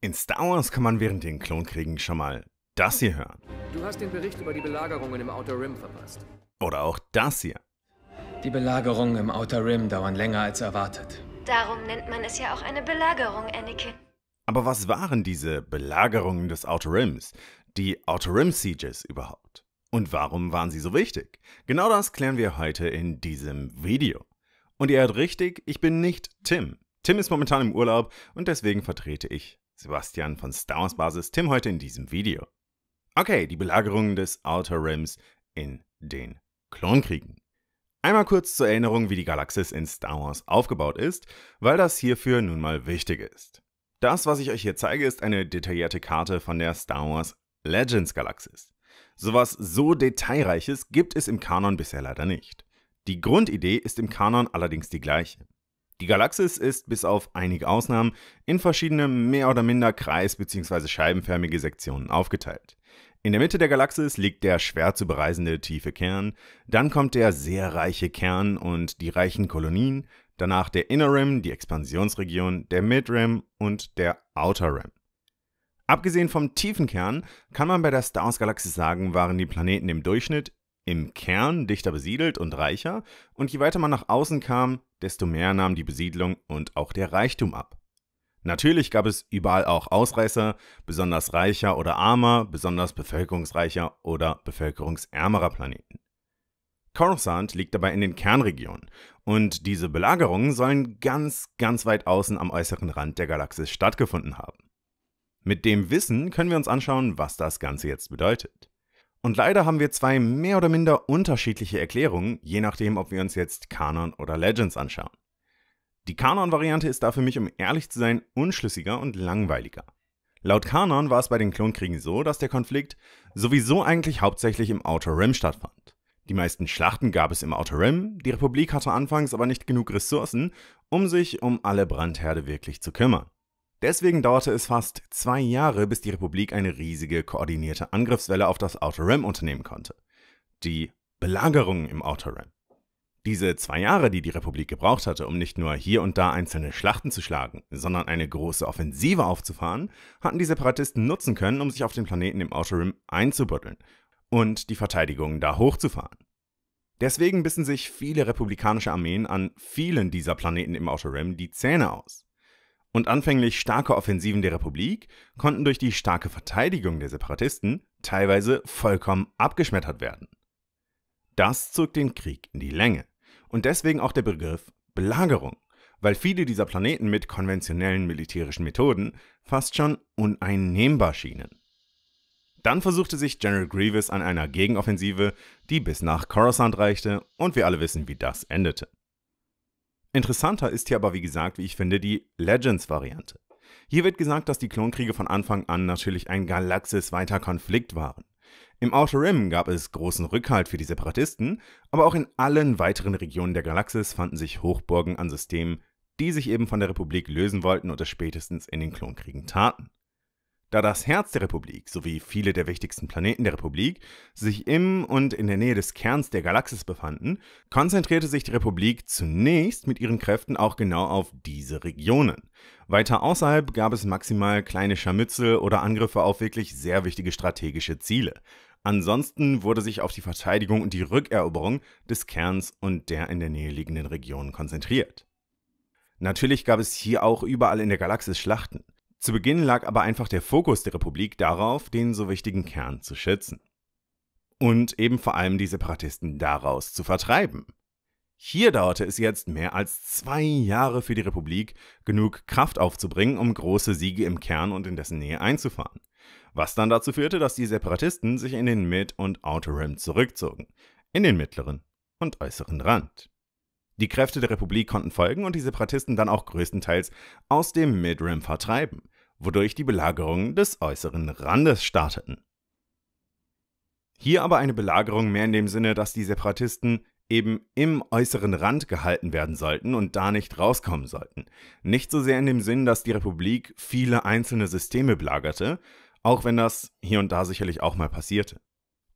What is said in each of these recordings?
In Star Wars kann man während den Klonkriegen schon mal das hier hören. Du hast den Bericht über die Belagerungen im Outer Rim verpasst. Oder auch das hier. Die Belagerungen im Outer Rim dauern länger als erwartet. Darum nennt man es ja auch eine Belagerung, Anakin. Aber was waren diese Belagerungen des Outer Rims, die Outer Rim Sieges überhaupt? Und warum waren sie so wichtig? Genau das klären wir heute in diesem Video. Und ihr hört richtig, ich bin nicht Tim. Tim ist momentan im Urlaub und deswegen vertrete ich Sebastian von Star Wars Basis, Tim heute in diesem Video. Okay, die Belagerung des Outer Rims in den Klonkriegen. Einmal kurz zur Erinnerung, wie die Galaxis in Star Wars aufgebaut ist, weil das hierfür nun mal wichtig ist. Das, was ich euch hier zeige, ist eine detaillierte Karte von der Star Wars Legends Galaxis. Sowas so detailreiches gibt es im Kanon bisher leider nicht. Die Grundidee ist im Kanon allerdings die gleiche. Die Galaxis ist bis auf einige Ausnahmen in verschiedene mehr oder minder kreis- bzw. scheibenförmige Sektionen aufgeteilt. In der Mitte der Galaxis liegt der schwer zu bereisende tiefe Kern, dann kommt der sehr reiche Kern und die reichen Kolonien, danach der Inner Rim, die Expansionsregion, der Mid Rim und der Outer Rim. Abgesehen vom tiefen Kern kann man bei der Star Wars Galaxis sagen, waren die Planeten im Durchschnitt im Kern dichter besiedelt und reicher und je weiter man nach außen kam, desto mehr nahm die Besiedlung und auch der Reichtum ab. Natürlich gab es überall auch Ausreißer, besonders reicher oder armer, besonders bevölkerungsreicher oder bevölkerungsärmerer Planeten. Coruscant liegt dabei in den Kernregionen und diese Belagerungen sollen ganz, ganz weit außen am äußeren Rand der Galaxis stattgefunden haben. Mit dem Wissen können wir uns anschauen, was das Ganze jetzt bedeutet. Und leider haben wir zwei mehr oder minder unterschiedliche Erklärungen, je nachdem, ob wir uns jetzt Kanon oder Legends anschauen. Die Kanon-Variante ist da für mich, um ehrlich zu sein, unschlüssiger und langweiliger. Laut Kanon war es bei den Klonkriegen so, dass der Konflikt sowieso eigentlich hauptsächlich im Outer Rim stattfand. Die meisten Schlachten gab es im Outer Rim, die Republik hatte anfangs aber nicht genug Ressourcen, um sich um alle Brandherde wirklich zu kümmern. Deswegen dauerte es fast zwei Jahre, bis die Republik eine riesige koordinierte Angriffswelle auf das Outer Rim unternehmen konnte. Die Belagerung im Outer Rim. Diese zwei Jahre, die die Republik gebraucht hatte, um nicht nur hier und da einzelne Schlachten zu schlagen, sondern eine große Offensive aufzufahren, hatten die Separatisten nutzen können, um sich auf den Planeten im Outer Rim einzubuddeln und die Verteidigung da hochzufahren. Deswegen bissen sich viele republikanische Armeen an vielen dieser Planeten im Outer Rim die Zähne aus und anfänglich starke Offensiven der Republik konnten durch die starke Verteidigung der Separatisten teilweise vollkommen abgeschmettert werden. Das zog den Krieg in die Länge und deswegen auch der Begriff Belagerung, weil viele dieser Planeten mit konventionellen militärischen Methoden fast schon uneinnehmbar schienen. Dann versuchte sich General Grievous an einer Gegenoffensive, die bis nach Coruscant reichte, und wir alle wissen, wie das endete. Interessanter ist hier aber, wie gesagt, wie ich finde, die Legends-Variante. Hier wird gesagt, dass die Klonkriege von Anfang an natürlich ein galaxisweiter Konflikt waren. Im Outer Rim gab es großen Rückhalt für die Separatisten, aber auch in allen weiteren Regionen der Galaxis fanden sich Hochburgen an Systemen, die sich eben von der Republik lösen wollten oder spätestens in den Klonkriegen taten. Da das Herz der Republik sowie viele der wichtigsten Planeten der Republik sich im und in der Nähe des Kerns der Galaxis befanden, konzentrierte sich die Republik zunächst mit ihren Kräften auch genau auf diese Regionen. Weiter außerhalb gab es maximal kleine Scharmützel oder Angriffe auf wirklich sehr wichtige strategische Ziele. Ansonsten wurde sich auf die Verteidigung und die Rückeroberung des Kerns und der in der Nähe liegenden Regionen konzentriert. Natürlich gab es hier auch überall in der Galaxis Schlachten. Zu Beginn lag aber einfach der Fokus der Republik darauf, den so wichtigen Kern zu schützen. Und eben vor allem die Separatisten daraus zu vertreiben. Hier dauerte es jetzt mehr als zwei Jahre für die Republik, genug Kraft aufzubringen, um große Siege im Kern und in dessen Nähe einzufahren. Was dann dazu führte, dass die Separatisten sich in den Mid- und Outer Rim zurückzogen, in den mittleren und äußeren Rand. Die Kräfte der Republik konnten folgen und die Separatisten dann auch größtenteils aus dem Midrim vertreiben, wodurch die Belagerungen des äußeren Randes starteten. Hier aber eine Belagerung mehr in dem Sinne, dass die Separatisten eben im äußeren Rand gehalten werden sollten und da nicht rauskommen sollten. Nicht so sehr in dem Sinn, dass die Republik viele einzelne Systeme belagerte, auch wenn das hier und da sicherlich auch mal passierte.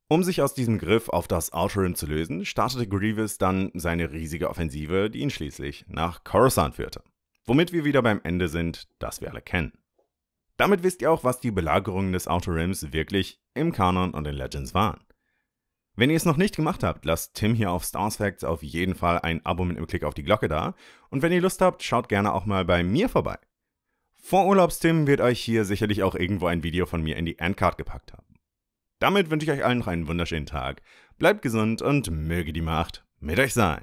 Um sich aus diesem Griff auf das Outer Rim zu lösen, startete Grievous dann seine riesige Offensive, die ihn schließlich nach Coruscant führte. Womit wir wieder beim Ende sind, das wir alle kennen. Damit wisst ihr auch, was die Belagerungen des Outer Rims wirklich im Kanon und in Legends waren. Wenn ihr es noch nicht gemacht habt, lasst Tim hier auf Star Facts auf jeden Fall ein Abo mit einem Klick auf die Glocke da. Und wenn ihr Lust habt, schaut gerne auch mal bei mir vorbei. Vor Urlaubstim wird euch hier sicherlich auch irgendwo ein Video von mir in die Endcard gepackt haben. Damit wünsche ich euch allen noch einen wunderschönen Tag. Bleibt gesund und möge die Macht mit euch sein.